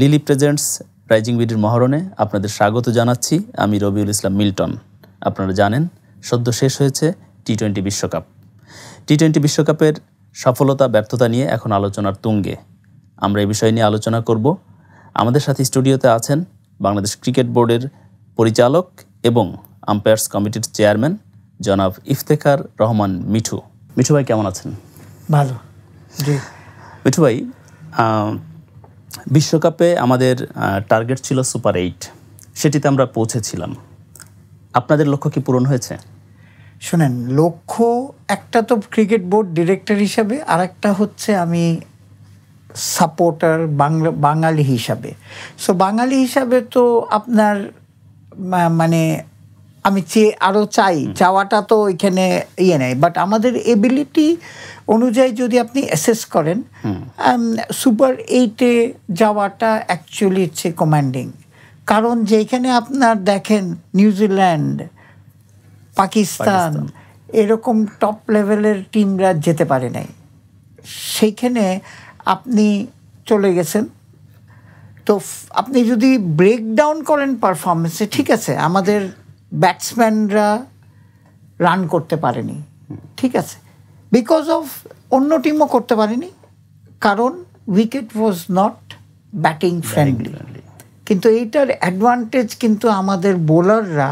Lily presents rising বিডির মহরণে আপনাদের স্বাগত জানাচ্ছি আমি রবিউল ইসলাম মিল্টন আপনারা জানেন সদ্য শেষ হয়েছে টি টোয়েন্টি বিশ্বকাপ টি টোয়েন্টি বিশ্বকাপের সফলতা ব্যর্থতা নিয়ে এখন আলোচনার তুঙ্গে আমরা এই বিষয় নিয়ে আলোচনা করব আমাদের সাথে স্টুডিওতে আছেন বাংলাদেশ ক্রিকেট বোর্ডের পরিচালক এবং আম্পায়ার্স কমিটির চেয়ারম্যান জনাব ইফতেখার রহমান মিঠু মিঠু ভাই কেমন আছেন ভালো মিঠু ভাই বিশ্বকাপে আমাদের টার্গেট ছিল সুপার এইট সেটিতে আমরা পৌঁছেছিলাম আপনাদের লক্ষ্য কি পূরণ হয়েছে শোনেন লক্ষ্য একটা তো ক্রিকেট বোর্ড ডিরেক্টর হিসাবে আর একটা হচ্ছে আমি সাপোর্টার বাংলা বাঙালি হিসাবে সো বাঙালি হিসাবে তো আপনার মানে আমি চেয়ে আরও চাই চাওয়াটা তো এখানে ইয়ে নেই বাট আমাদের এবিলিটি অনুযায়ী যদি আপনি অ্যাসেস করেন সুপার um, এইটে যাওয়াটা অ্যাকচুয়ালি হচ্ছে কমান্ডিং কারণ যেখানে আপনার দেখেন নিউজিল্যান্ড পাকিস্তান এরকম টপ লেভেলের টিমরা যেতে পারে নাই সেইখানে আপনি চলে গেছেন তো আপনি যদি ব্রেকডাউন করেন পারফরমেন্সে ঠিক আছে আমাদের ব্যাটসম্যানরা রান করতে পারেনি ঠিক আছে বিকজ অফ অন্য টিমও করতে পারেনি কারণ wicket was not batting friendly কিন্তু এইটার অ্যাডভান্টেজ কিন্তু আমাদের বোলাররা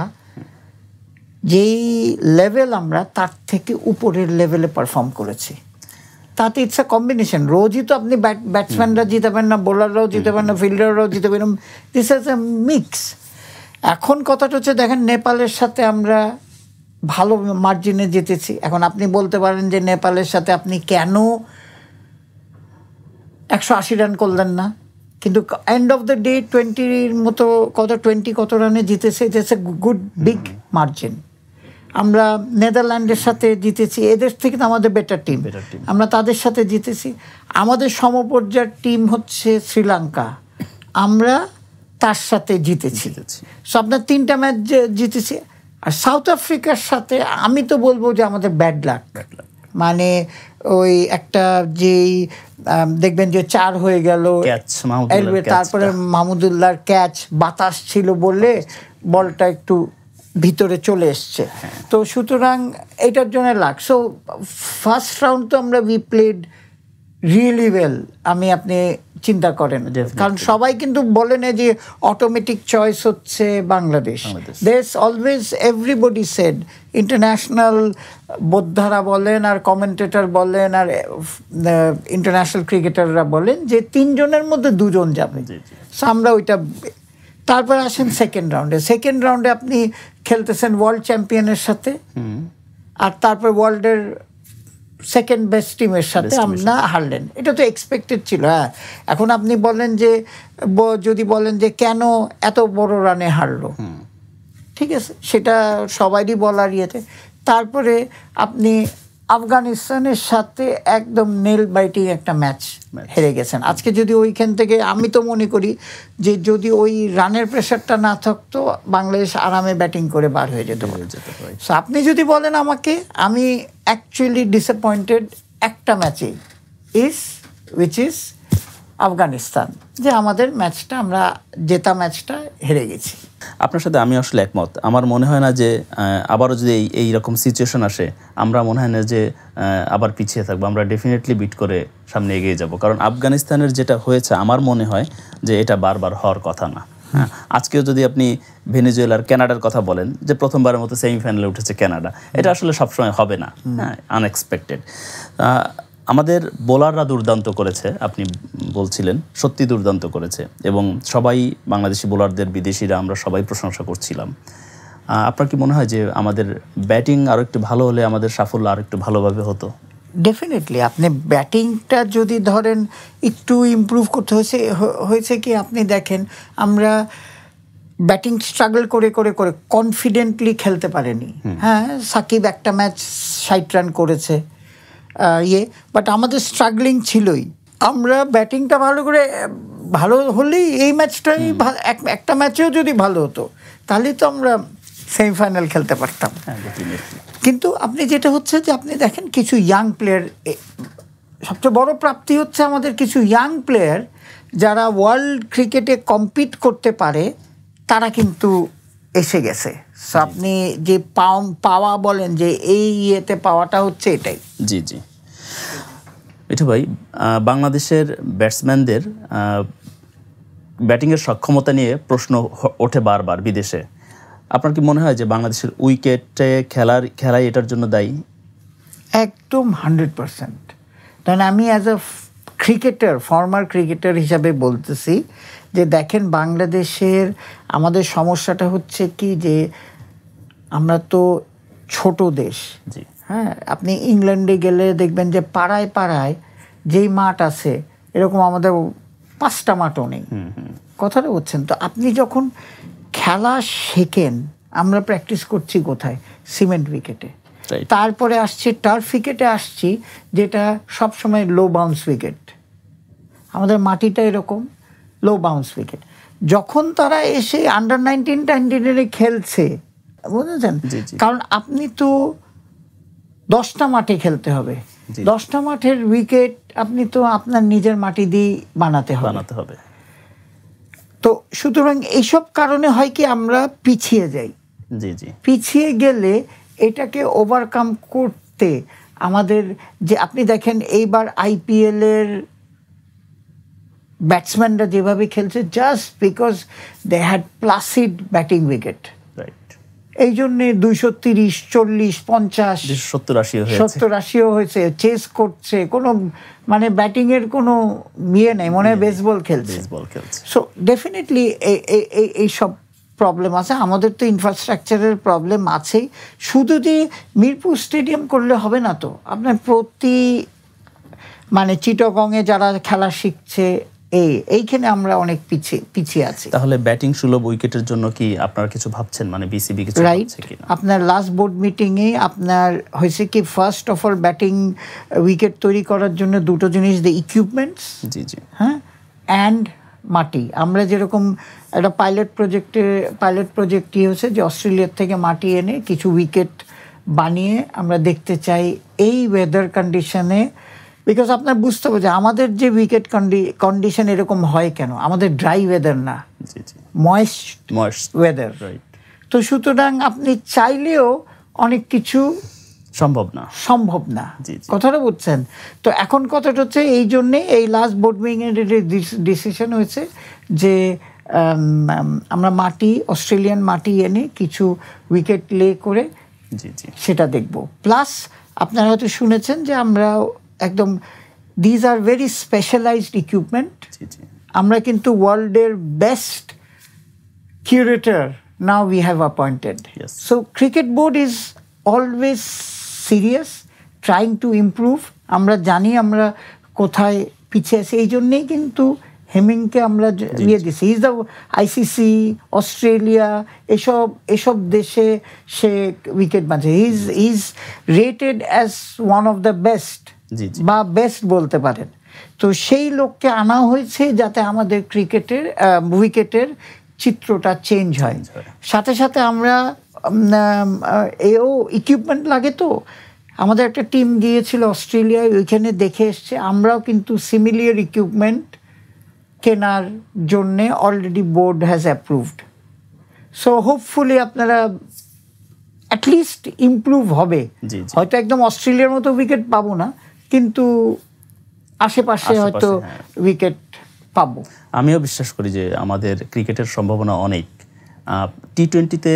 যেই লেভেল আমরা তার থেকে উপরের লেভেলে পারফর্ম করেছি তাতে ইটস আ কম্বিনেশন রোজই তো আপনি ব্যাটসম্যানরা জিতে পারেন না বোলাররাও জিতে পারেন না ফিল্ডাররাও জিতে পারেন দিস ইজ এ মিক্স এখন কথাটা হচ্ছে দেখেন নেপালের সাথে আমরা ভালো মার্জিনে জিতেছি এখন আপনি বলতে পারেন যে নেপালের সাথে আপনি কেন একশো আশি রান করলেন না কিন্তু এন্ড অফ দ্য ডে টোয়েন্টির মতো কত টোয়েন্টি কত রানে জিতেছে it's a good big margin আমরা নেদারল্যান্ডের সাথে জিতেছি এদের থেকে তো আমাদের বেটার টিম আমরা তাদের সাথে জিতেছি আমাদের সমপর্যায়ের টিম হচ্ছে শ্রীলঙ্কা আমরা তার সাথে জিতেছি আপনার তিনটা ম্যাচ জিতেছি আর সাউথ আফ্রিকার সাথে আমি তো বলবো যে আমাদের ব্যাড লাক মানে ওই একটা যেই দেখবেন যে চার হয়ে গেল তারপরে মাহমুদুল্লাহর ক্যাচ বাতাস ছিল বলে বলটা একটু ভিতরে চলে এসছে হ্যাঁ। তো সুতরাং এটার জন্য লাগ সো ফার্স্ট রাউন্ড তো আমরা উই প্লেড রিয়েলি ওয়েল আমি আপনি চিন্তা করেন কারণ সবাই কিন্তু বলে না যে অটোমেটিক চয়েস হচ্ছে বাংলাদেশ দেশ অলওয়েজ এভরিবডি সেড ইন্টারন্যাশনাল বোদ্ধারা বলেন আর কমেন্টেটার বলেন আর ইন্টারন্যাশনাল ক্রিকেটাররা বলেন যে তিনজনের মধ্যে দুজন যাবে আমরা ওইটা তারপর আসেন সেকেন্ড রাউন্ডে সেকেন্ড রাউন্ডে আপনি খেলতেছেন ওয়ার্ল্ড চ্যাম্পিয়নের সাথে আর তারপর ওয়ার্ল্ডের সেকেন্ড বেস্ট টিমের সাথে আমরা হারলেন এটা তো এক্সপেক্টেড ছিল হ্যাঁ এখন আপনি বলেন যে যদি বলেন যে কেন এত বড় রানে হারলো ঠিক আছে সেটা সবারই বলার ইয়েতে তারপরে আপনি আফগানিস্তানের সাথে একদম নেল বাইটিং একটা ম্যাচ হেরে গেছেন আজকে যদি ওইখান থেকে আমি তো মনে করি যে যদি ওই রানের প্রেশারটা না থাকতো বাংলাদেশ আরামে ব্যাটিং করে বার হয়ে যেত সো আপনি যদি বলেন আমাকে আমি অ্যাকচুয়ালি ডিসঅ্যাপয়েন্টেড একটা ম্যাচে ইস উইচ ইস আফগানিস্তান যে আমাদের ম্যাচটা আমরা জেতা ম্যাচটা হেরে গেছি আপনার সাথে আমি আসলে একমত আমার মনে হয় না যে আবারও যদি এই এই রকম সিচুয়েশন আসে আমরা মনে হয় না যে আবার পিছিয়ে থাকবো আমরা ডেফিনেটলি বিট করে সামনে এগিয়ে যাব কারণ আফগানিস্তানের যেটা হয়েছে আমার মনে হয় যে এটা বারবার হওয়ার কথা না হ্যাঁ আজকেও যদি আপনি ভেনেজুয়েলার ক্যানাডার কথা বলেন যে প্রথমবারের মতো সেমিফাইনালে উঠেছে ক্যানাডা এটা আসলে সবসময় হবে না হ্যাঁ আনএক্সপেক্টেড আমাদের বোলাররা দুর্দান্ত করেছে আপনি বলছিলেন সত্যি দুর্দান্ত করেছে এবং সবাই বাংলাদেশি বোলারদের বিদেশিরা আমরা সবাই প্রশংসা করছিলাম আপনার কি মনে হয় যে আমাদের ব্যাটিং আরও একটু ভালো হলে আমাদের সাফল্য আর একটু ভালোভাবে হতো ডেফিনেটলি আপনি ব্যাটিংটা যদি ধরেন একটু ইম্প্রুভ করতে হয়েছে হয়েছে কি আপনি দেখেন আমরা ব্যাটিং স্ট্রাগল করে করে করে কনফিডেন্টলি খেলতে পারেনি হ্যাঁ সাকিব একটা ম্যাচ ষাট রান করেছে ইয়ে বাট আমাদের স্ট্রাগলিং ছিলই আমরা ব্যাটিংটা ভালো করে ভালো হলেই এই ম্যাচটাই একটা ম্যাচেও যদি ভালো হতো তাহলে তো আমরা সেমিফাইনাল খেলতে পারতাম হ্যাঁ, কিন্তু আপনি যেটা হচ্ছে যে আপনি দেখেন কিছু ইয়াং প্লেয়ার সবচেয়ে বড় প্রাপ্তি হচ্ছে আমাদের কিছু ইয়াং প্লেয়ার যারা ওয়ার্ল্ড ক্রিকেটে কম্পিট করতে পারে তারা কিন্তু এসে গেছে আপনি যে পাওয়া বলেন যে এই ইয়েতে পাওয়াটা হচ্ছে এটাই জি জি মিঠু ভাই বাংলাদেশের ব্যাটসম্যানদের ব্যাটিংয়ের সক্ষমতা নিয়ে প্রশ্ন ওঠে বারবার বিদেশে আপনার কি মনে হয় যে বাংলাদেশের উইকেটে খেলার খেলায় এটার জন্য দায়ী একদম হান্ড্রেড পারসেন্ট কারণ আমি as a cricketer former cricketer হিসাবে বলতেছি যে দেখেন বাংলাদেশের আমাদের সমস্যাটা হচ্ছে কি যে আমরা তো ছোট দেশ হ্যাঁ আপনি ইংল্যান্ডে গেলে দেখবেন যে পাড়ায় পাড়ায় যেই মাঠ আছে এরকম আমাদের পাঁচটা মাঠও নেই কথাটা বলছেন তো আপনি যখন খেলা শেখেন আমরা প্র্যাকটিস করছি কোথায় সিমেন্ট উইকেটে তারপরে আসছি টার্ফ উইকেটে আসছি যেটা সবসময় লো বাউন্স উইকেট আমাদের মাটিটা এরকম লো বাউন্স উইকেট যখন তারা এসে আন্ডার নাইনটিন টাইনটিনে খেলছে বুঝেছেন কারণ আপনি তো দশটা মাঠে খেলতে হবে দশটা মাঠের উইকেট আপনি তো আপনার নিজের মাটি দিয়ে বানাতে হবে বানাতে হবে তো সুতরাং এইসব কারণে হয় কি আমরা পিছিয়ে যাই জি জি পিছিয়ে গেলে এটাকে ওভারকাম করতে আমাদের যে আপনি দেখেন এইবার আইপিএলের ব্যাটসম্যানরা যেভাবে খেলছে just because they had placid batting wicket এই জন্যে দুইশো তিরিশ চল্লিশ পঞ্চাশ সত্তর আশিও হয়েছে চেস করছে কোনো মানে ব্যাটিংয়ের কোনো ইয়ে নেই মনে হয় বেসবল ইয়ে খেলছে সো ডেফিনেটলি এই সব প্রবলেম আছে আমাদের তো ইনফ্রাস্ট্রাকচারের প্রবলেম আছেই শুধু যে মিরপুর স্টেডিয়াম করলে হবে না তো আপনার প্রতি মানে চিটগংয়ে যারা খেলা শিখছে এই এইখানে আমরা অনেক পিছিয়ে পিছিয়ে আছি তাহলে ব্যাটিং সুলভ উইকেটের জন্য কি আপনারা কিছু ভাবছেন মানে বিসিবি কিছু রাইট আপনার লাস্ট বোর্ড মিটিংয়ে আপনার হয়েছে কি first of all batting wicket তৈরি করার জন্য দুটো জিনিস দ্য ইকুইপমেন্টস জি জি হ্যাঁ অ্যান্ড মাটি আমরা যেরকম একটা পাইলট প্রজেক্টে পাইলট প্রজেক্টই হচ্ছে যে অস্ট্রেলিয়ার থেকে মাটি এনে কিছু উইকেট বানিয়ে আমরা দেখতে চাই এই ওয়েদার কন্ডিশনে বিকজ আপনার বুঝতে হবে যে আমাদের যে উইকেট কন্ডিশন এরকম হয় কেন আমাদের ড্রাই ওয়েদার না ময়েস্ট ওয়েদার রাইট তো সুতরাং আপনি চাইলেও অনেক কিছু সম্ভব না সম্ভব না কথাটা বুঝছেন তো এখন কথাটা হচ্ছে এই জন্যে এই লাস্ট বোর্ড মিটিংয়ের ডিসিশন হয়েছে যে আমরা মাটি অস্ট্রেলিয়ান মাটি এনে কিছু উইকেট লে করে জি সেটা দেখব প্লাস আপনারা হয়তো শুনেছেন যে আমরা একদম these are very specialized equipment আমরা কিন্তু ওয়ার্ল্ডের best curator now we have appointed so cricket board is always serious trying to improve আমরা জানি আমরা কোথায় পিছিয়ে আছি এই জন্যেই কিন্তু হেমিংকে আমরা ইয়ে দিছি ইজ দ্য আইসিসি অস্ট্রেলিয়া এসব এসব দেশে সে উইকেট বাঁচে is is rated as one of the best বা বেস্ট বলতে পারেন তো সেই লোককে আনা হয়েছে যাতে আমাদের ক্রিকেটের উইকেটের চিত্রটা চেঞ্জ হয় সাথে সাথে আমরা এও ইকুইপমেন্ট লাগে তো আমাদের একটা টিম গিয়েছিল অস্ট্রেলিয়ায় ওইখানে দেখে এসছে আমরাও কিন্তু সিমিলিয়ার ইকুইপমেন্ট কেনার জন্যে already board has approved so hopefully আপনারা অ্যাটলিস্ট ইম্প্রুভ হবে হয়তো একদম অস্ট্রেলিয়ার মতো উইকেট পাবো না কিন্তু আশেপাশে হয়তো উইকেট হ্যাঁ। পাবো আমিও বিশ্বাস করি যে আমাদের ক্রিকেটের সম্ভাবনা অনেক টি টোয়েন্টিতে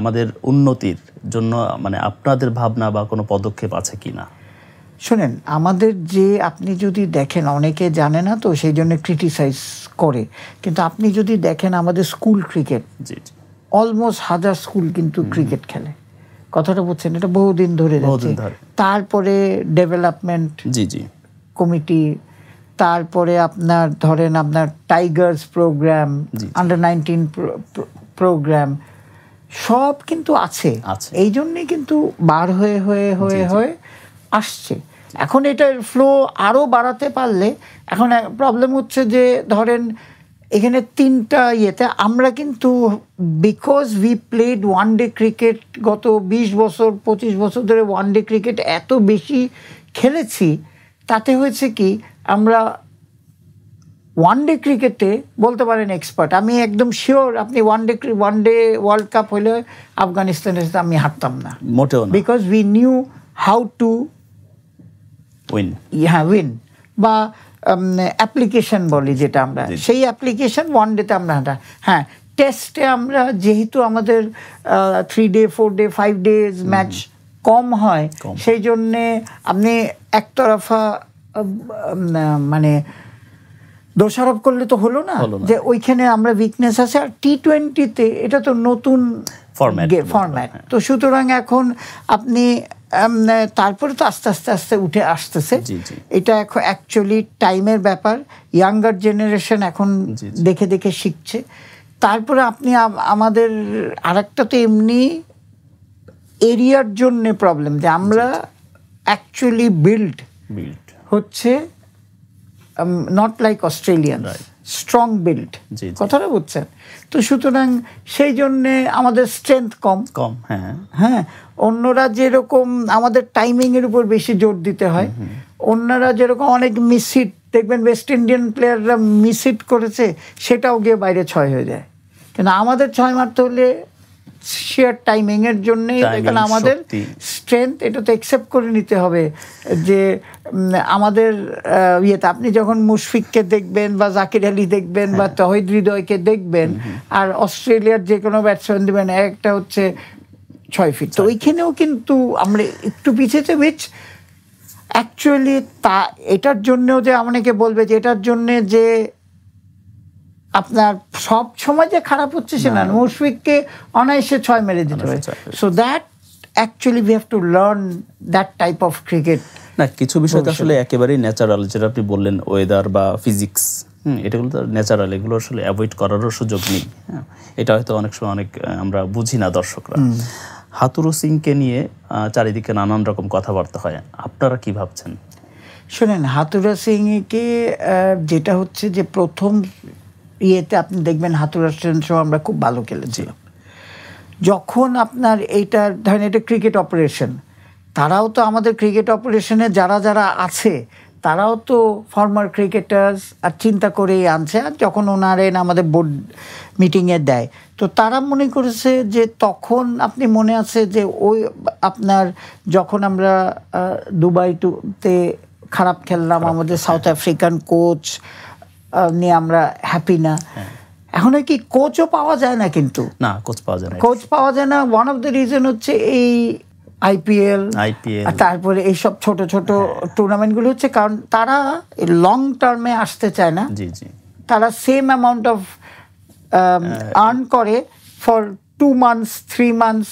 আমাদের উন্নতির জন্য মানে আপনাদের ভাবনা বা কোনো পদক্ষেপ আছে কি না শোনেন আমাদের যে আপনি যদি দেখেন অনেকে জানে না তো সেই জন্য ক্রিটিসাইজ করে কিন্তু আপনি যদি দেখেন আমাদের স্কুল ক্রিকেট অলমোস্ট হাজার স্কুল কিন্তু ক্রিকেট খেলে কথাটা বলছেন এটা বহুদিন ধরে যাচ্ছে তারপরে ডেভেলপমেন্ট জি জি কমিটি তারপরে আপনার ধরেন আপনার Tigers program under nineteen program সব কিন্তু আছে এই জন্যে কিন্তু বার হয়ে হয়ে হয়ে হয়ে আসছে এখন এটার ফ্লো আরও বাড়াতে পারলে এখন প্রবলেম হচ্ছে যে ধরেন এখানে তিনটা ইয়েতে আমরা কিন্তু because we played one day cricket গত ২০ বছর ২৫ বছর ধরে ওয়ান ডে ক্রিকেট এত বেশি খেলেছি তাতে হয়েছে কি আমরা ওয়ান ডে ক্রিকেটে বলতে পারেন এক্সপার্ট আমি একদম শিওর আপনি one day one day world cup হলে আফগানিস্তানের সাথে আমি হারতাম না মোটেও because we knew how to win হ্যাঁ উইন বা অ্যাপ্লিকেশন বলি যেটা আমরা সেই অ্যাপ্লিকেশন ওয়ান ডেতে আমরা হাঁটা হ্যাঁ টেস্টে আমরা যেহেতু আমাদের three day four day five days match কম হয় সেই জন্যে আপনি একতরফা মানে দোষারোপ করলে তো হলো না যে ওইখানে আমরা উইকনেস আছে আর টি টোয়েন্টিতে এটা তো নতুন ফর্ম্যাট তো সুতরাং এখন আপনি তারপরে তো আস্তে আস্তে আস্তে উঠে আসতেছে এটা এখন অ্যাকচুয়ালি টাইমের ব্যাপার ইয়াঙ্গার জেনারেশন এখন দেখে দেখে শিখছে তারপরে আপনি আমাদের আরেকটা তো এমনি এরিয়ার জন্যে প্রবলেম যে আমরা অ্যাকচুয়ালি বিল্ড হচ্ছে not like Australian strong build কথাটা বুঝছেন তো সুতরাং সেই জন্যে আমাদের স্ট্রেংথ কম কম হ্যাঁ হ্যাঁ অন্যরা যেরকম আমাদের টাইমিংয়ের উপর বেশি জোর দিতে হয় অন্যরা যেরকম অনেক মিসহিট দেখবেন ওয়েস্ট ইন্ডিয়ান প্লেয়াররা মিসহিট করেছে সেটাও গিয়ে বাইরে ছয় হয়ে যায় কিন্তু আমাদের ছয় মারতে হলে শেয়ার টাইমিংয়ের জন্যেই এখানে আমাদের স্ট্রেংথ এটা তো অ্যাকসেপ্ট করে নিতে হবে যে আমাদের ইয়েতে আপনি যখন মুশফিককে দেখবেন বা জাকির আলী দেখবেন বা হ্যাঁ। তহিদ হৃদয়কে দেখবেন আর অস্ট্রেলিয়ার যে কোনো ব্যাটসম্যান দেবেন একটা হচ্ছে ছয় ফিট তো ওইখানেও কিন্তু আমরা একটু পিছিয়েছে উইচ অ্যাকচুয়ালি তা এটার জন্যেও যে অনেকে বলবে যে এটার জন্যে যে আপনার সব সময় যে খারাপ হচ্ছে সে না মুশফিককে অনায়াসে ছয় মেরে দিতে হবে so that actually we have to learn that type of cricket না কিছু বিষয় তো আসলে একেবারেই ন্যাচারাল যেটা আপনি বললেন ওয়েদার বা ফিজিক্স হুম এটাগুলো তো ন্যাচারাল এগুলো আসলে অ্যাভয়েড করারও সুযোগ নেই হ্যাঁ এটা হয়তো অনেক সময় অনেক আমরা বুঝি না দর্শকরা হাতুরু সিংকে নিয়ে চারিদিকে নানান রকম কথাবার্তা হয় আপনারা কি ভাবছেন শোনেন হাতুরা সিংকে যেটা হচ্ছে যে প্রথম ইয়েতে আপনি দেখবেন হাতুরা সিং সহ আমরা খুব ভালো খেলেছিলাম যখন আপনার এইটা ধরেন এটা ক্রিকেট অপারেশন তারাও তো আমাদের ক্রিকেট অপারেশনে যারা যারা আছে তারাও তো ফর্মার ক্রিকেটার্স আর চিন্তা করেই আনছে আর যখন ওনারে আমাদের বোর্ড মিটিংয়ে দেয় তো তারা মনে করেছে যে তখন আপনি মনে আছে যে ওই আপনার যখন আমরা দুবাই টুতে খারাপ খেললাম আমাদের সাউথ আফ্রিকান কোচ নিয়ে আমরা হ্যাপি না হ্যাঁ। এখন কি কোচও পাওয়া যায় না কিন্তু না কোচ পাওয়া যায় না কোচ পাওয়া যায় না ওয়ান অফ দ্য রিজন হচ্ছে এই আইপিএল আইপিএল তারপরে এইসব ছোট ছোট টুর্নামেন্টগুলো হ্যাঁ। হচ্ছে কারণ তারা লং টার্মে আসতে চায় না জি জি তারা সেম অ্যামাউন্ট অফ আর্ন করে for two months three months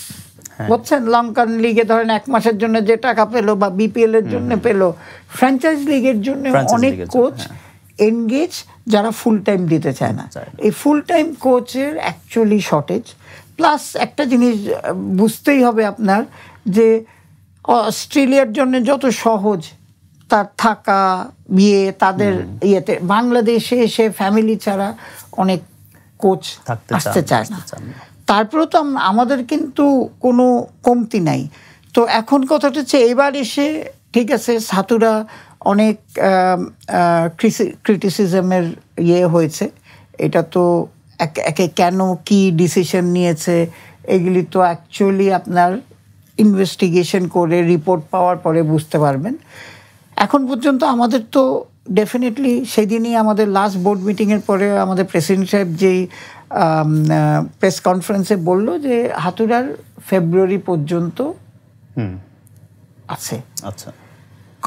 বুঝছেন টার্ম লিগে ধরেন এক মাসের জন্য যে টাকা পেলো বা বিপিএল এর জন্য পেলো ফ্র্যাঞ্চাইজ লিগের জন্য অনেক কোচ এনগেজ হ্যাঁ। যারা ফুল টাইম দিতে চায় না এই ফুল টাইম কোচের অ্যাকচুয়ালি শর্টেজ প্লাস একটা জিনিস বুঝতেই হবে আপনার যে অস্ট্রেলিয়ার জন্য যত সহজ তার থাকা বিয়ে তাদের ইয়েতে বাংলাদেশে এসে ফ্যামিলি ছাড়া অনেক কোচ আসতে চায় না তারপরেও তো আমাদের কিন্তু কোনো কমতি নাই তো এখন কথাটা হচ্ছে এবার এসে ঠিক আছে ছাতুরা অনেক ক্রিটিসিজমের ইয়ে হয়েছে এটা তো একে কেন কি ডিসিশন নিয়েছে এগুলি তো অ্যাকচুয়ালি আপনার ইনভেস্টিগেশন করে রিপোর্ট পাওয়ার পরে বুঝতে পারবেন এখন পর্যন্ত আমাদের তো ডেফিনেটলি সেদিনই আমাদের লাস্ট বোর্ড মিটিংয়ের পরে আমাদের প্রেসিডেন্ট সাহেব যেই প্রেস কনফারেন্সে বলল যে হাতুড়ার ফেব্রুয়ারি পর্যন্ত আছে আচ্ছা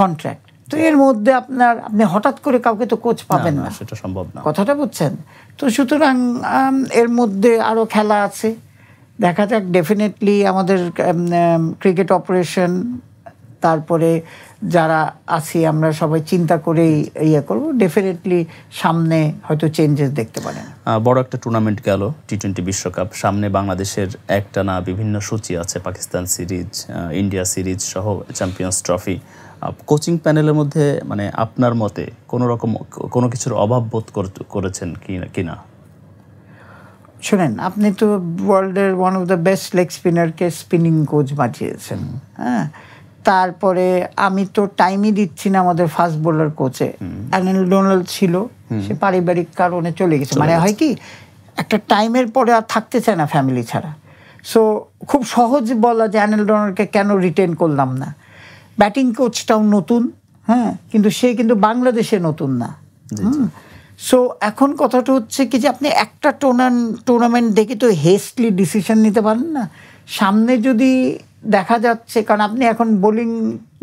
কন্ট্রাক্ট তো এর মধ্যে আপনার আপনি হঠাৎ করে কাউকে তো কোচ পাবেন না সেটা সম্ভব না কথাটা বুঝছেন তো সুতরাং এর মধ্যে আরও খেলা আছে দেখা যাক ডেফিনেটলি আমাদের ক্রিকেট অপারেশন তারপরে যারা আছি আমরা সবাই চিন্তা করেই ইয়ে করবো ডেফিনেটলি সামনে হয়তো চেঞ্জেস দেখতে পারেন বড় একটা টুর্নামেন্ট গেল টি টোয়েন্টি বিশ্বকাপ সামনে বাংলাদেশের একটা না বিভিন্ন সূচি আছে পাকিস্তান সিরিজ ইন্ডিয়া সিরিজ সহ চ্যাম্পিয়ন্স ট্রফি কোচিং প্যানেলের মধ্যে মানে আপনার মতে কোনো রকম কোনো কিছুর অভাব বোধ করেছেন কি না শোনেন আপনি তো ওয়ার্ল্ডের one of the best leg স্পিনারকে স্পিনিং কোচ বাঁচিয়েছেন হ্যাঁ তারপরে আমি তো টাইমই দিচ্ছি না আমাদের ফাস্ট বোলার কোচে অ্যানেল ডোনাল্ড ছিল সে পারিবারিক কারণে চলে গেছে মানে হয় কি একটা টাইমের পরে আর থাকতে চায় না ফ্যামিলি ছাড়া সো খুব সহজ বলা যে অ্যানেল ডোনাল্ডকে কেন রিটেন করলাম না ব্যাটিং কোচটাও নতুন হ্যাঁ কিন্তু সে কিন্তু বাংলাদেশে নতুন না হুম সো এখন কথাটা হচ্ছে কি যে আপনি একটা টোনান টুর্নামেন্ট দেখে তো হেস্টলি ডিসিশন নিতে পারেন না সামনে যদি দেখা যাচ্ছে কারণ আপনি এখন bowling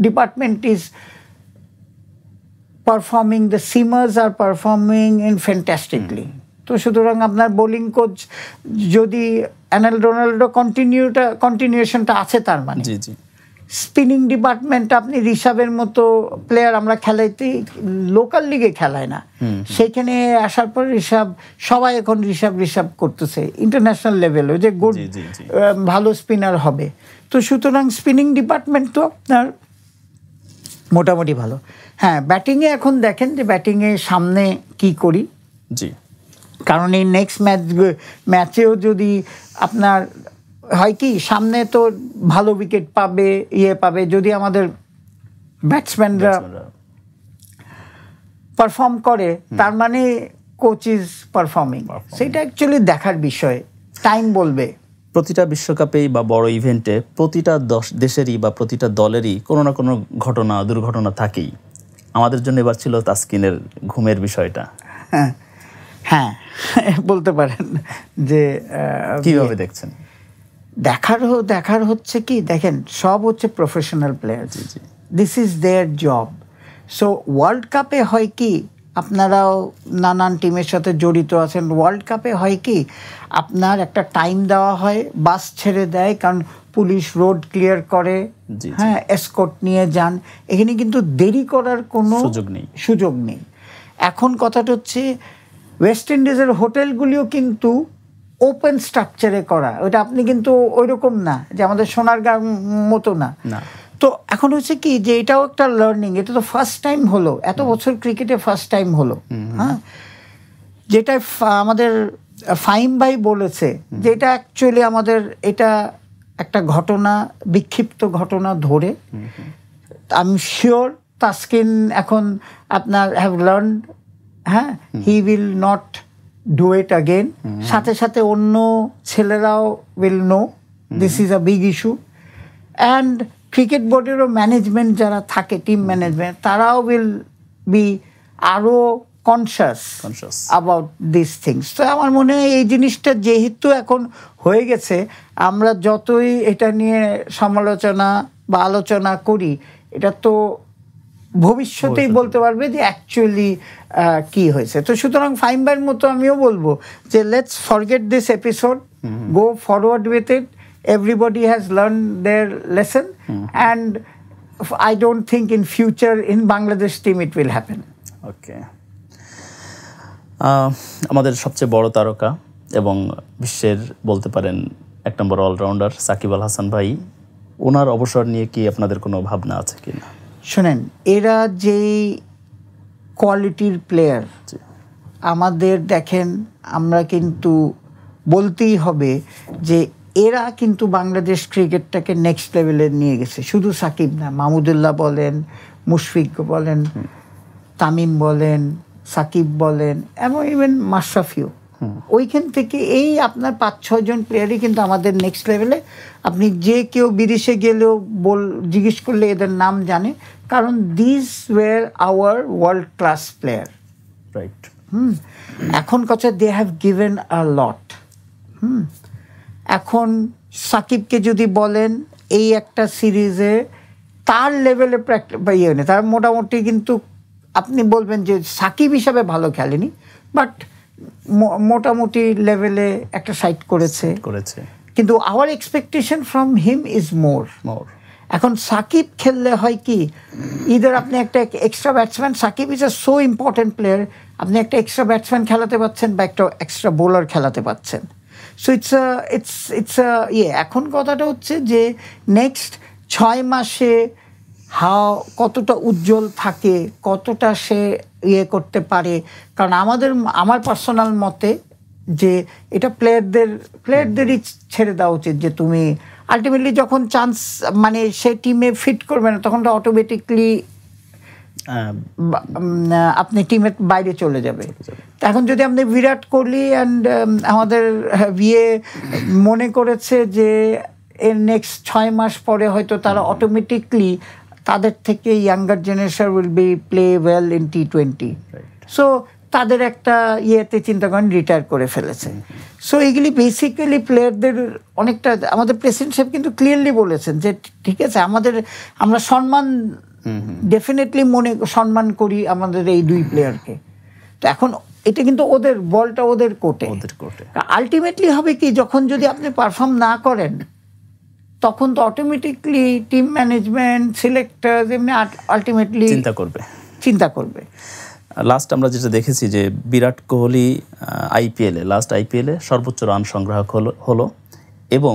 department is performing the seamers are performing in fantastically তো সুতরাং আপনার বোলিং কোচ যদি অ্যানাল ডোনাল্ডো কন্টিনিউটা কন্টিনিউশনটা আছে তার মানে জি জি স্পিনিং ডিপার্টমেন্ট আপনি রিসাবের মতো প্লেয়ার আমরা খেলাইতে লোকাল লিগে খেলায় না সেখানে আসার পর রিসাব সবাই এখন রিসাব রিসাব করতেছে ইন্টারন্যাশনাল লেভেলও যে গুড ভালো স্পিনার হবে তো সুতরাং স্পিনিং ডিপার্টমেন্ট তো আপনার মোটামুটি ভালো হ্যাঁ ব্যাটিংয়ে এখন দেখেন যে ব্যাটিংয়ে সামনে কি করি জি কারণ এই নেক্সট ম্যাচ ম্যাচেও যদি আপনার হয় কি সামনে তো ভালো উইকেট পাবে ইয়ে পাবে যদি আমাদের ব্যাটসম্যানরা পারফর্ম করে তার মানে কোচ ইজ পারফর্মিং সেটা অ্যাকচুয়ালি দেখার বিষয় টাইম বলবে প্রতিটা বিশ্বকাপেই বা বড় ইভেন্টে প্রতিটা দশ দেশেরই বা প্রতিটা দলেরই কোনো না কোনো ঘটনা দুর্ঘটনা থাকেই আমাদের জন্য এবার ছিল তাস্কিনের ঘুমের বিষয়টা হ্যাঁ হ্যাঁ বলতে পারেন যে কিভাবে দেখছেন দেখার দেখার হচ্ছে কি দেখেন সব হচ্ছে professional player this is their job so world কাপে হয় কি আপনারাও নানান টিমের সাথে জড়িত আছেন ওয়ার্ল্ড কাপে হয় কি আপনার একটা টাইম দেওয়া হয় বাস ছেড়ে দেয় কারণ পুলিশ রোড ক্লিয়ার করে হ্যাঁ এসকোট নিয়ে যান এখানে কিন্তু দেরি করার কোনো সুযোগ নেই সুযোগ নেই এখন কথাটা হচ্ছে ওয়েস্ট ইন্ডিজের হোটেলগুলিও কিন্তু ওপেন স্ট্রাকচারে করা ওটা আপনি কিন্তু ওই রকম না যে আমাদের সোনার গান মতো না তো এখন হচ্ছে কি যে এটাও একটা লার্নিং এটা তো ফার্স্ট টাইম হলো এত বছর ক্রিকেটে ফার্স্ট টাইম হলো হ্যাঁ যেটা আমাদের ফাইম ভাই বলেছে যে এটা অ্যাকচুয়ালি আমাদের এটা একটা ঘটনা বিক্ষিপ্ত ঘটনা ধরে আমি শিওর তাস্কিন এখন আপনার হ্যাভ লার্ন হ্যাঁ he will not do it again সাথে সাথে অন্য ছেলেরাও will know this is a big issue and cricket বোর্ডেরও ম্যানেজমেন্ট যারা থাকে টিম ম্যানেজমেন্ট তারাও উইল বি আরও কনসাস অ্যাবাউট দিস থিংস তো আমার মনে হয় এই জিনিসটা যেহেতু এখন হয়ে গেছে আমরা যতই এটা নিয়ে সমালোচনা বা আলোচনা করি এটা তো ভবিষ্যতেই বলতে পারবে যে অ্যাকচুয়ালি কি হয়েছে তো সুতরাং ফাইমবার মতো আমিও বলবো যে let's forget this episode go forward with it everybody has learn their lesson and I don't think in future in Bangladesh team it will happen okay আমাদের সবচেয়ে বড় তারকা এবং বিশ্বের বলতে পারেন এক নম্বর অলরাউন্ডার সাকিব আল হাসান ভাই ওনার অবসর নিয়ে কি আপনাদের কোনো ভাবনা আছে কি না শোনেন এরা যেই কোয়ালিটির প্লেয়ার আমাদের দেখেন আমরা কিন্তু বলতেই হবে যে এরা কিন্তু বাংলাদেশ ক্রিকেটটাকে নেক্সট লেভেলে নিয়ে গেছে শুধু সাকিব না মাহমুদুল্লাহ বলেন মুশফিক বলেন তামিম বলেন সাকিব বলেন এবং ইভেন মাশরাফিও ওইখান থেকে এই আপনার পাঁচ ছজন প্লেয়ারই কিন্তু আমাদের নেক্সট লেভেলে আপনি যে কেউ বিদেশে গেলেও বল জিজ্ঞেস করলে এদের নাম জানে কারণ these are our world class player right hmm এখন কথা দে হ্যাভ গিভেন আ লট হুম এখন সাকিবকে যদি বলেন এই একটা সিরিজে তার লেভেলে প্র্যাকটিস বা ইয়ে নেই মোটামুটি কিন্তু আপনি বলবেন যে সাকিব হিসাবে ভালো খেলেনি বাট মোটামুটি লেভেলে একটা সাইট করেছে করেছে কিন্তু our expectation from him is more more এখন সাকিব খেললে হয় কি ইদার আপনি একটা extra batsman Shakib is a so important player আপনি একটা এক্সট্রা ব্যাটসম্যান খেলাতে পাচ্ছেন বা একটা এক্সট্রা বোলার খেলাতে পাচ্ছেন সো ইটস ইটস ইটস ইয়ে এখন কথাটা হচ্ছে যে নেক্সট ছয় মাসে হাও কতটা উজ্জ্বল থাকে কতটা সে ইয়ে করতে পারে কারণ আমাদের আমার পার্সোনাল মতে যে এটা প্লেয়ারদের প্লেয়ারদেরই ছেড়ে দেওয়া উচিত যে তুমি আলটিমেটলি যখন চান্স মানে সে টিমে ফিট করবে না তখন তো অটোমেটিকলি হ্যাঁ। আপনি টিমের বাইরে চলে যাবে এখন যদি আপনি বিরাট কোহলি অ্যান্ড আমাদের বিয়ে মনে করেছে যে এর নেক্সট ছয় মাস পরে হয়তো তারা অটোমেটিকলি তাদের থেকে younger generation will be play well in T twenty so তাদের একটা ইয়েতে চিন্তা করেন রিটায়ার করে ফেলেছে সো এগুলি বেসিক্যালি প্লেয়ারদের অনেকটা আমাদের প্রেসিডেন্ট সাহেব কিন্তু ক্লিয়ারলি বলেছেন যে ঠিক আছে আমাদের আমরা সম্মান ডেফিনেটলি মনে সম্মান করি আমাদের এই দুই প্লেয়ারকে তো এখন এটা কিন্তু ওদের বলটা ওদের কোটে ওদের কোটে আলটিমেটলি হবে কি যখন যদি আপনি পারফর্ম না করেন তখন তো অটোমেটিকলি টিম ম্যানেজমেন্ট সিলেক্টার এমনি আলটিমেটলি চিন্তা করবে চিন্তা করবে লাস্ট আমরা যেটা দেখেছি যে বিরাট কোহলি আইপিএলে লাস্ট আইপিএলে সর্বোচ্চ রান সংগ্রাহক হলো হলো এবং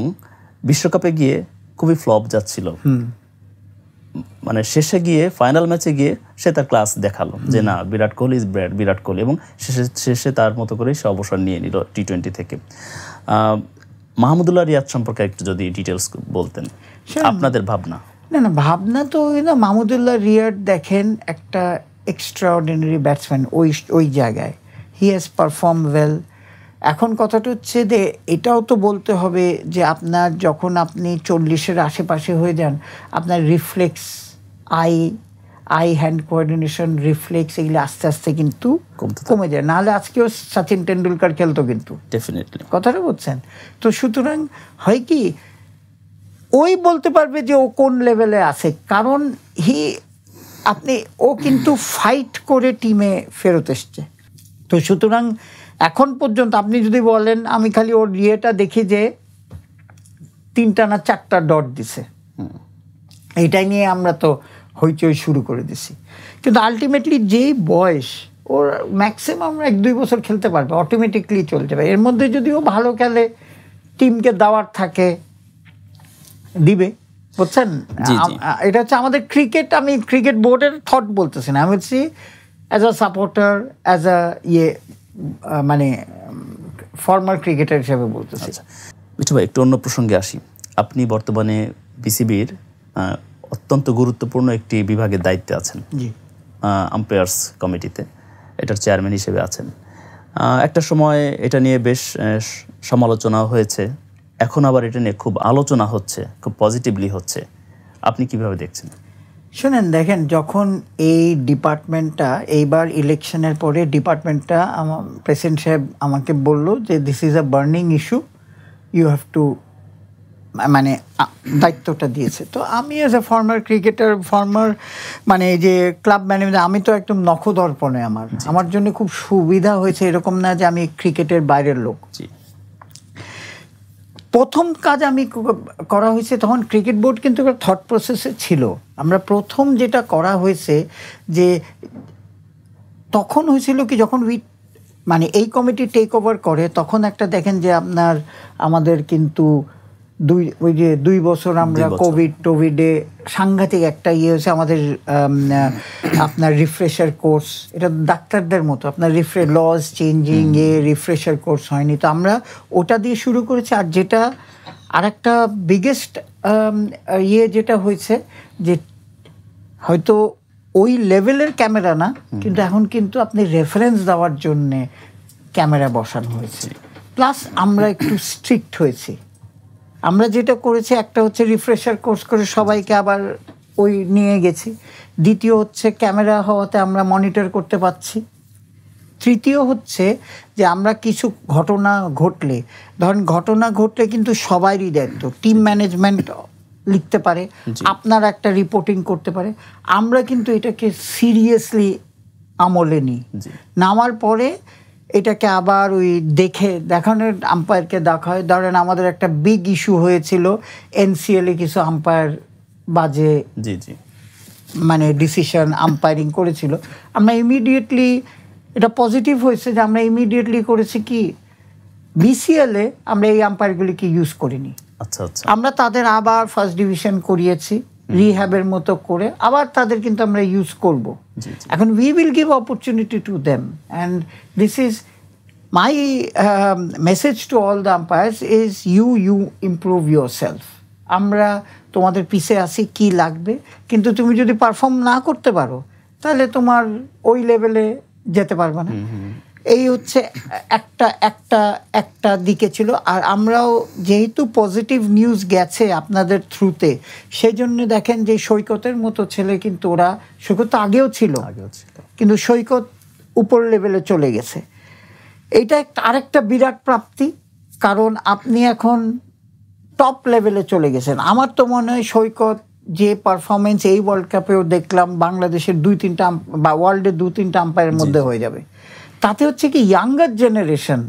বিশ্বকাপে গিয়ে খুবই ফ্লপ যাচ্ছিল মানে শেষে গিয়ে ফাইনাল ম্যাচে গিয়ে সে তার ক্লাস দেখালো যে না বিরাট কোহলি ইজ বিরাট কোহলি এবং শেষে শেষে তার মতো করেই সে অবসর নিয়ে নিল টি টোয়েন্টি থেকে মাহমুদুল্লাহ রিয়াদ সম্পর্কে একটু যদি ডিটেলস বলতেন আপনাদের ভাবনা না না ভাবনা তো ওই না মাহমুদুল্লাহ রিয়াদ দেখেন একটা এক্সট্রাঅর্ডিনারি ব্যাটসম্যান ওই ওই জায়গায় হি হ্যাজ পারফর্ম ওয়েল এখন কথাটা হচ্ছে যে এটাও তো বলতে হবে যে আপনার যখন আপনি চল্লিশের আশেপাশে হয়ে যান আপনার reflex eye eye hand coordination reflex এগুলো আস্তে আস্তে কিন্তু কমে যায় নাহলে আজকেও সচিন টেন্ডুলকার খেলতো কিন্তু ডেফিনেটলি কথাটা বলছেন তো সুতরাং হয় কি ওই বলতে পারবে যে ও কোন লেভেলে আছে কারণ হি আপনি ও কিন্তু ফাইট করে টিমে ফেরত এসছে তো সুতরাং এখন পর্যন্ত আপনি যদি বলেন আমি খালি ওর ইয়েটা দেখি যে তিনটা না চারটা ডট দিছে এইটাই নিয়ে আমরা তো হইচই শুরু করে দিছি কিন্তু আলটিমেটলি যেই বয়স ওর ম্যাক্সিমাম এক দুই বছর খেলতে পারবে অটোমেটিকলি চলে যাবে এর মধ্যে যদি ও ভালো খেলে টিমকে দাওয়ার থাকে দিবে বুঝছেন এটা হচ্ছে আমাদের ক্রিকেট আমি ক্রিকেট বোর্ডের থট বলতেছি না আমি হচ্ছি অ্যাজ ইয়ে, আ সাপোর্টার অ্যাজ আ ইয়ে মানে ফর্মার ক্রিকেটার হিসেবে বলতেছি আচ্ছা। মিঠু ভাই একটু অন্য প্রসঙ্গে আসি আপনি বর্তমানে বিসিবির অত্যন্ত গুরুত্বপূর্ণ একটি বিভাগের দায়িত্বে আছেন আম্পায়ার্স কমিটিতে এটার চেয়ারম্যান হিসেবে আছেন একটা সময় এটা নিয়ে বেশ সমালোচনা হয়েছে এখন আবার এটা নিয়ে খুব আলোচনা হচ্ছে খুব পজিটিভলি হচ্ছে আপনি কিভাবে দেখছেন শোনেন দেখেন যখন এই ডিপার্টমেন্টটা এইবার ইলেকশনের পরে ডিপার্টমেন্টটা আমার প্রেসিডেন্ট সাহেব আমাকে বলল যে this is a burning issue you have to মানে দায়িত্বটা দিয়েছে তো আমি as a former cricketer former মানে যে ক্লাব ম্যানেজার আমি তো একদম নখদর্পণে আমার আমার জন্য খুব সুবিধা হয়েছে এরকম না যে আমি ক্রিকেটের বাইরের লোক প্রথম কাজ আমি করা হয়েছে তখন ক্রিকেট বোর্ড কিন্তু থট প্রসেসে ছিল আমরা প্রথম যেটা করা হয়েছে যে তখন হয়েছিল কি যখন উই মানে এই কমিটি টেক ওভার করে তখন একটা দেখেন যে আপনার আমাদের কিন্তু দুই ওই যে দুই বছর আমরা কোভিড টোভিডে সাংঘাতিক একটা ইয়ে হয়েছে আমাদের আপনার রিফ্রেশার কোর্স এটা ডাক্তারদের মতো আপনার রিফ্রে লজ চেঞ্জিং এ রিফ্রেশার কোর্স হয়নি তো আমরা ওটা দিয়ে শুরু করেছি আর যেটা আর একটা বিগেস্ট ইয়ে যেটা হয়েছে যে হয়তো ওই লেভেলের ক্যামেরা না কিন্তু এখন কিন্তু আপনি রেফারেন্স দেওয়ার জন্যে ক্যামেরা বসানো হয়েছে প্লাস আমরা একটু স্ট্রিক্ট হয়েছি আমরা যেটা করেছি একটা হচ্ছে রিফ্রেশার কোর্স করে সবাইকে আবার ওই নিয়ে গেছি দ্বিতীয় হচ্ছে ক্যামেরা হওয়াতে আমরা মনিটর করতে পারছি তৃতীয় হচ্ছে যে আমরা কিছু ঘটনা ঘটলে ধরেন ঘটনা ঘটলে কিন্তু সবাইরই দায়িত্ব টিম ম্যানেজমেন্ট লিখতে পারে আপনার একটা রিপোর্টিং করতে পারে আমরা কিন্তু এটাকে সিরিয়াসলি আমলে নিই নামার পরে এটাকে আবার ওই দেখে দেখানোর আম্পায়ারকে দেখা হয় ধরেন আমাদের একটা বিগ ইস্যু হয়েছিল এনসিএলে কিছু আম্পায়ার বাজে জি জি মানে ডিসিশন আম্পায়ারিং করেছিল আমরা ইমিডিয়েটলি এটা পজিটিভ হয়েছে যে আমরা ইমিডিয়েটলি করেছি কি বিসিএলে আমরা এই আম্পায়ারগুলিকে ইউজ করিনি আচ্ছা আচ্ছা আমরা তাদের আবার ফার্স্ট ডিভিশন করিয়েছি রিহ্যাবের মতো করে আবার তাদের কিন্তু আমরা ইউজ করবো এখন we will give opportunity to them and this is my message to all the umpires is you you improve yourself আমরা তোমাদের পিছে আসি কি লাগবে কিন্তু তুমি যদি পারফর্ম না করতে পারো তাহলে তোমার ওই লেভেলে যেতে পারবে না এই হচ্ছে একটা একটা একটা দিকে ছিল আর আমরাও যেহেতু পজিটিভ নিউজ গেছে আপনাদের থ্রুতে সেই জন্য দেখেন যে সৈকতের মতো ছেলে কিন্তু ওরা সৈকত তো আগেও ছিল কিন্তু সৈকত উপর লেভেলে চলে গেছে এটা আরেকটা বিরাট প্রাপ্তি কারণ আপনি এখন টপ লেভেলে চলে গেছেন আমার তো মনে হয় সৈকত যে পারফরমেন্স এই ওয়ার্ল্ড কাপেও দেখলাম বাংলাদেশের দুই তিনটা বা ওয়ার্ল্ডে দু তিনটা আম্পায়ারের মধ্যে হয়ে যাবে তাতে হচ্ছে কি ইয়াঙ্গার জেনারেশন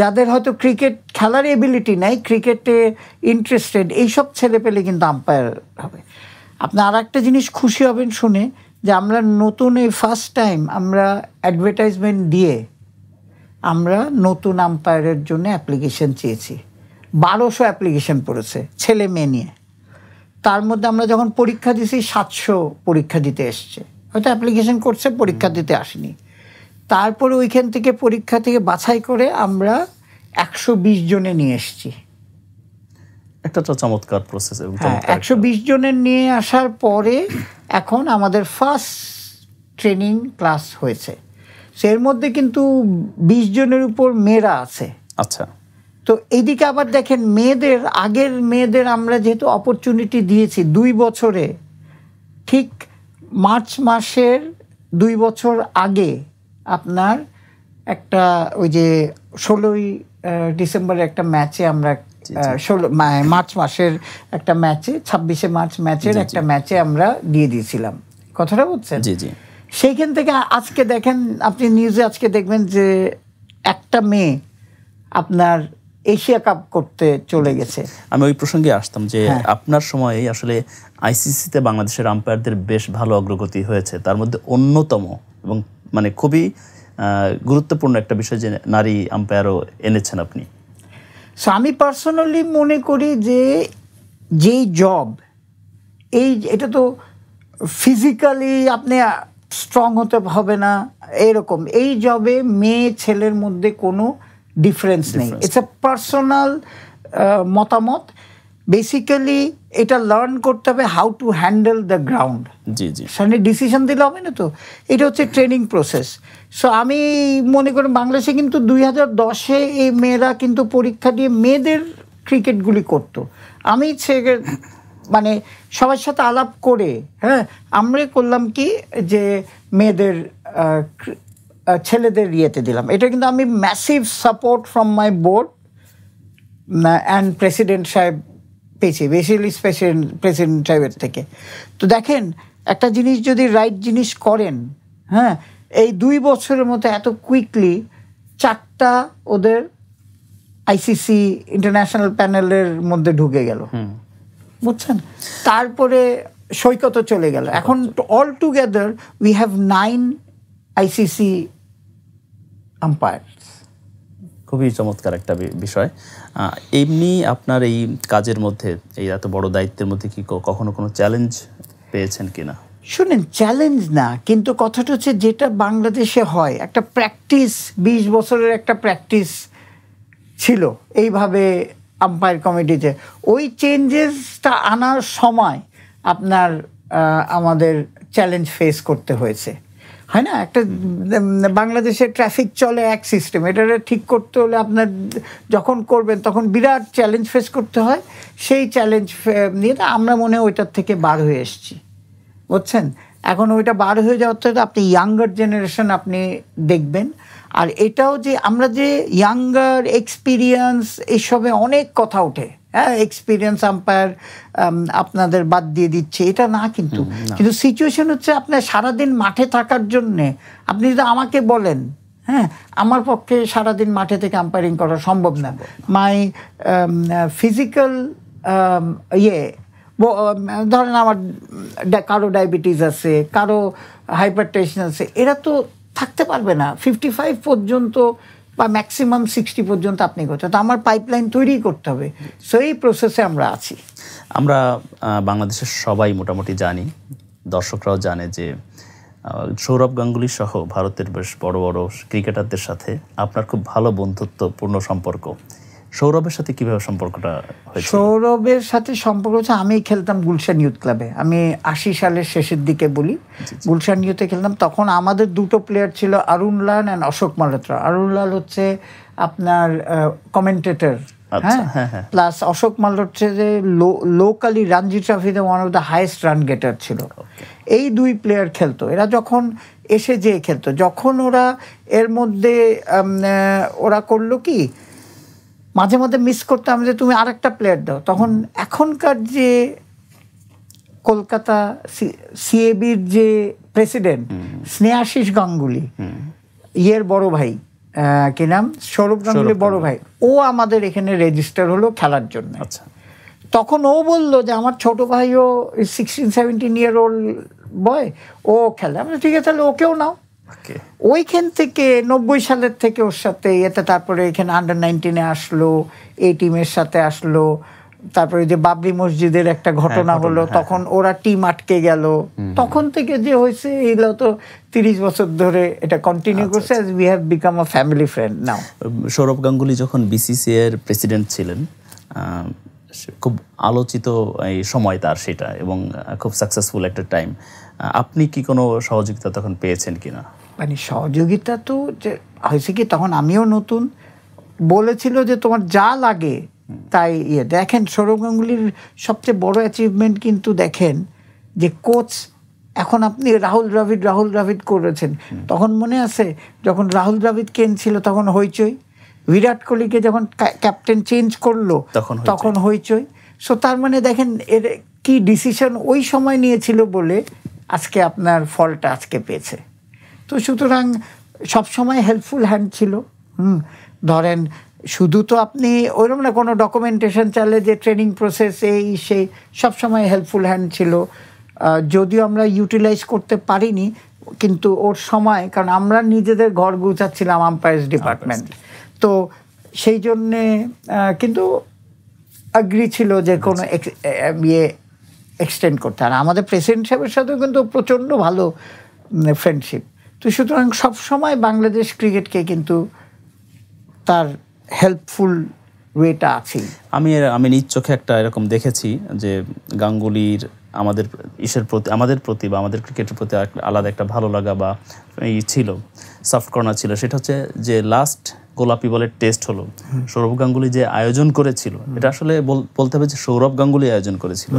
যাদের হয়তো ক্রিকেট খেলার এবিলিটি নাই ক্রিকেটে ইন্টারেস্টেড এইসব ছেলে পেলে কিন্তু আম্পায়ার হবে আপনি আর একটা জিনিস খুশি হবেন শুনে যে আমরা নতুন এই ফার্স্ট টাইম আমরা অ্যাডভার্টাইজমেন্ট দিয়ে আমরা নতুন আম্পায়ারের জন্য অ্যাপ্লিকেশন চেয়েছি বারোশো অ্যাপ্লিকেশন পড়েছে ছেলে মেয়ে নিয়ে তার মধ্যে আমরা যখন পরীক্ষা দিছি সাতশো পরীক্ষা দিতে এসছে হয়তো অ্যাপ্লিকেশন করছে পরীক্ষা দিতে আসেনি তারপর ওইখান থেকে পরীক্ষা থেকে বাছাই করে আমরা একশো বিশ জনে নিয়ে এসছি একটা তো চমৎকার প্রসেস হ্যাঁ, একশো বিশ জনের নিয়ে আসার পরে এখন আমাদের ফার্স্ট ট্রেনিং ক্লাস হয়েছে সের মধ্যে কিন্তু বিশ জনের উপর মেয়েরা আছে আচ্ছা তো এইদিকে আবার দেখেন মেয়েদের আগের মেয়েদের আমরা যেহেতু অপরচুনিটি দিয়েছি দুই বছরে ঠিক মার্চ মাসের দুই বছর আগে আপনার একটা ওই যে ষোলোই ডিসেম্বরের একটা ম্যাচে আমরা ষোলো মার্চ মাসের একটা ম্যাচে ছাব্বিশে মার্চ ম্যাচের একটা ম্যাচে আমরা দিয়ে দিয়েছিলাম কথাটা বলছেন জি জি সেইখান থেকে আজকে দেখেন আপনি নিউজে আজকে দেখবেন যে একটা মেয়ে আপনার এশিয়া কাপ করতে চলে গেছে আমি ওই প্রসঙ্গে আসতাম যে হ্যাঁ। আপনার সময়ে আসলে আইসিসিতে বাংলাদেশের আম্পায়ারদের বেশ ভালো অগ্রগতি হয়েছে তার মধ্যে অন্যতম এবং মানে খুবই গুরুত্বপূর্ণ একটা বিষয় যে নারী আম্পায়ারও এনেছেন আপনি সো আমি পার্সোনালি মনে করি যে যেই জব এই এটা তো ফিজিক্যালি আপনি স্ট্রং হতে হবে না এরকম এই জবে মেয়ে ছেলের মধ্যে কোনো ডিফারেন্স নেই ইটস এ পার্সোনাল মতামত বেসিক্যালি এটা লার্ন করতে হবে how to handle the ground জি জি সামনে ডিসিশন দিলে হবে না তো এটা হচ্ছে ট্রেনিং প্রসেস সো আমি মনে করি বাংলাদেশে কিন্তু দুই হাজার দশে এই মেয়েরা কিন্তু পরীক্ষা দিয়ে মেয়েদের ক্রিকেটগুলি করতো আমি সে মানে সবার সাথে আলাপ করে হ্যাঁ আমরা করলাম কি যে মেয়েদের ছেলেদের ইয়েতে দিলাম এটা কিন্তু আমি massive support from my board and president সাহেব পেয়েছি বেসিলি স্পেশাল প্রেসিডেন্ট সাহেবের থেকে তো দেখেন একটা জিনিস যদি রাইট জিনিস করেন হ্যাঁ এই দুই বছরের মধ্যে এত কুইকলি চারটা ওদের আইসিসি ইন্টারন্যাশনাল প্যানেলের মধ্যে ঢুকে গেল বুঝছেন তারপরে সৈকতও চলে গেল এখন all together we have nine ICC umpire খুবই চমৎকার একটা বিষয় এমনি আপনার এই কাজের মধ্যে এই এত বড় দায়িত্বের মধ্যে কি কখনো কোনো চ্যালেঞ্জ পেয়েছেন কিনা শুনেন চ্যালেঞ্জ না কিন্তু কথাটা হচ্ছে যেটা বাংলাদেশে হয় একটা প্র্যাকটিস বিশ বছরের একটা প্র্যাকটিস ছিল এইভাবে আম্পায়ার কমিটিতে ওই চেঞ্জেসটা আনার সময় আপনার আমাদের চ্যালেঞ্জ ফেস করতে হয়েছে হয় না একটা বাংলাদেশে ট্রাফিক চলে এক সিস্টেম এটা ঠিক করতে হলে আপনার যখন করবেন তখন বিরাট চ্যালেঞ্জ ফেস করতে হয় সেই চ্যালেঞ্জ নিয়ে আমরা মনে হয় ওইটার থেকে বার হয়ে এসছি বুঝছেন এখন ওইটা বার হয়ে যাওয়ার থেকে আপনি ইয়াঙ্গার জেনারেশন আপনি দেখবেন আর এটাও যে আমরা যে ইয়াঙ্গার এক্সপিরিয়েন্স এসবে অনেক কথা ওঠে হ্যাঁ এক্সপিরিয়েন্স আম্পায়ার um, আপনাদের বাদ দিয়ে দিচ্ছে এটা না কিন্তু কিন্তু সিচুয়েশন হচ্ছে আপনার সারাদিন মাঠে থাকার জন্যে আপনি যদি আমাকে বলেন হ্যাঁ আমার পক্ষে সারাদিন মাঠে থেকে আম্পায়ারিং করা সম্ভব না মাই ফিজিক্যাল um, um, ইয়ে ধরেন আমার কারো ডায়াবেটিস আছে কারো হাইপার আছে এরা তো থাকতে পারবে না ফিফটি ফাইভ পর্যন্ত বা ম্যাক্সিমাম সিক্সটি পর্যন্ত আপনি করছেন তো আমার পাইপলাইন তৈরি করতে হবে সো এই প্রসেসে আমরা আছি আমরা বাংলাদেশের সবাই মোটামুটি জানি দর্শকরাও জানে যে সৌরভ গাঙ্গুলি সহ ভারতের বেশ বড় বড় ক্রিকেটারদের সাথে আপনার খুব ভালো বন্ধুত্বপূর্ণ সম্পর্ক সৌরভের সাথে কিভাবে সম্পর্কটা সৌরভের সাথে সম্পর্ক হচ্ছে আমি খেলতাম গুলশান ইউথ ক্লাবে আমি আশি সালের শেষের দিকে বলি গুলশান ইউথে খেলতাম তখন আমাদের দুটো প্লেয়ার ছিল আরুণ লাল অ্যান্ড অশোক মালহোত্রা আরুণ লাল হচ্ছে আপনার কমেন্টেটর আচ্ছা, হ্যাঁ প্লাস হ্যাঁ, হ্যাঁ। অশোক মালহোত্রা যে লোকালি রানজি ট্রফিতে one of the highest run getter ছিল এই দুই প্লেয়ার খেলতো এরা যখন এসে যেয়ে খেলতো যখন ওরা এর মধ্যে ওরা করলো কি মাঝে মধ্যে মিস করতাম যে তুমি আরেকটা প্লেয়ার দাও তখন এখনকার যে কলকাতা সিএবির যে প্রেসিডেন্ট স্নেহাশিস গাঙ্গুলি ইয়ের বড় ভাই কি নাম সৌরভ গাঙ্গুলি বড় ভাই ও আমাদের এখানে রেজিস্টার হলো খেলার জন্য আচ্ছা। তখন ও বলল যে আমার ছোট ভাইও sixteen seventeen year old boy ও খেলে আমি ঠিক আছে তাহলে ওকেও নাও ওইখান থেকে নব্বই সালের থেকে ওর সাথে এতে তারপরে এখানে আন্ডার নাইনটিনে আসলো এই টিমের সাথে আসলো তারপরে যে বাবরি মসজিদের একটা হ্যাঁ, ঘটনা হলো হ্যাঁ, তখন হ্যাঁ। ওরা টিম আটকে গেল তখন থেকে যে হয়েছে এগুলো তো তিরিশ বছর ধরে এটা কন্টিনিউ আচ্ছা, করছে as we have become a family friend now Sourav Ganguly যখন বিসিসিআইয়ের প্রেসিডেন্ট ছিলেন খুব আলোচিত এই সময় তার সেটা এবং খুব সাকসেসফুল একটা টাইম আপনি কি কোনো সহযোগিতা তখন পেয়েছেন কি না মানে সহযোগিতা তো যে হয়েছে কি তখন আমিও নতুন বলেছিল যে তোমার যা লাগে তাই ইয়ে দেখেন সৌরভ গাঙ্গুলির সবচেয়ে বড় অ্যাচিভমেন্ট কিন্তু দেখেন যে কোচ এখন আপনি রাহুল দ্রাবিড রাহুল দ্রাবিড করেছেন তখন মনে আছে যখন রাহুল দ্রাবিড কেন ছিল তখন হইচই বিরাট কোহলিকে যখন ক্যাপ্টেন চেঞ্জ করলো তখন হইচই সো তার মানে দেখেন এর কি ডিসিশন ওই সময় নিয়েছিল বলে আজকে আপনার ফলটা আজকে পেয়েছে তো সুতরাং সবসময় হেল্পফুল হ্যান্ড ছিল হুম ধরেন শুধু তো আপনি ওইরকম না কোনো ডকুমেন্টেশন চালে যে ট্রেনিং প্রসেস এই সেই সবসময় হেল্পফুল হ্যান্ড ছিল যদিও আমরা ইউটিলাইজ করতে পারিনি কিন্তু ওর সময় কারণ আমরা নিজেদের ঘর গুছাচ্ছিলাম আম্পায়ার্স ডিপার্টমেন্ট তো সেই জন্যে কিন্তু আগ্রি ছিল যে কোনো আচ্ছা। ইয়ে এক্সটেন্ড করতে আর আমাদের প্রেসিডেন্ট সাহেবের সাথেও কিন্তু প্রচণ্ড ভালো ফ্রেন্ডশিপ তো সুতরাং সবসময় বাংলাদেশ ক্রিকেটকে কিন্তু তার হেল্পফুল ওয়েটা আছে আমি আমি নিজ চোখে একটা এরকম দেখেছি যে গাঙ্গুলির আমাদের ইসের প্রতি আমাদের প্রতি বা আমাদের ক্রিকেটের প্রতি আলাদা একটা ভালো লাগা বা ই ছিল সফট কর্নার ছিল সেটা হচ্ছে যে লাস্ট গোলাপি বলের টেস্ট হলো সৌরভ গাঙ্গুলি যে আয়োজন করেছিল এটা আসলে বলতে হবে যে সৌরভ গাঙ্গুলি আয়োজন করেছিল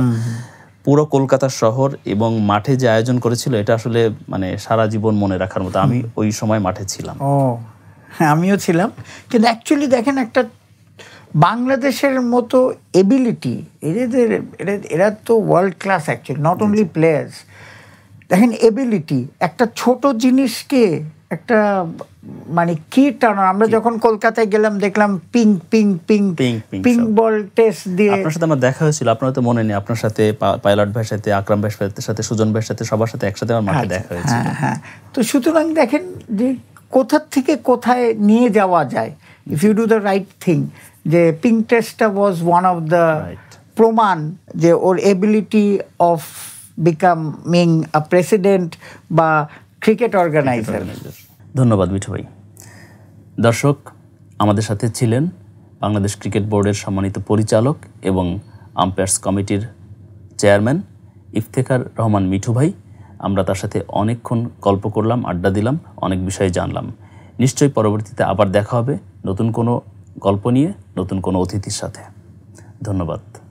পুরো কলকাতা শহর এবং মাঠে যে আয়োজন করেছিল এটা আসলে মানে সারা জীবন মনে রাখার মতো আমি ওই সময় মাঠে ছিলাম ও হ্যাঁ আমিও ছিলাম কিন্তু অ্যাকচুয়ালি দেখেন একটা বাংলাদেশের মতো এবিলিটি এদের এরা তো world class actually not only players দেখেন এবিলিটি একটা ছোট জিনিসকে একটা মানে কি টানো আমরা যখন কলকাতায় গেলাম দেখলাম ping ping ping ping ball test দিয়ে আপনার সাথে আমার দেখা হয়েছিল আপনার তো মনে নেই আপনার সাথে পাইলট ভাইয়ের সাথে আকরাম ভাইয়ের সাথে সুজন ভাইয়ের সাথে সবার সাথে একসাথে আমার মাঠে আচ্ছা, দেখা হয়েছিল হ্যাঁ, হ্যাঁ তো সুতরাং দেখেন যে কোথার থেকে কোথায় নিয়ে যাওয়া যায় if you do the right thing যে পিং টেস্টটা ওয়াজ ওয়ান অফ দ্য প্রমাণ যে ওর ability of becoming a president বা ক্রিকেট অর্গানাইজার ধন্যবাদ মিঠু ভাই দর্শক আমাদের সাথে ছিলেন বাংলাদেশ ক্রিকেট বোর্ডের সম্মানিত পরিচালক এবং আম্পায়ার্স কমিটির চেয়ারম্যান ইফতেখার রহমান মিঠু ভাই আমরা তার সাথে অনেকক্ষণ গল্প করলাম আড্ডা দিলাম অনেক বিষয়ে জানলাম নিশ্চয়ই পরবর্তীতে আবার দেখা হবে নতুন কোনো গল্প নিয়ে নতুন কোনো অতিথির সাথে ধন্যবাদ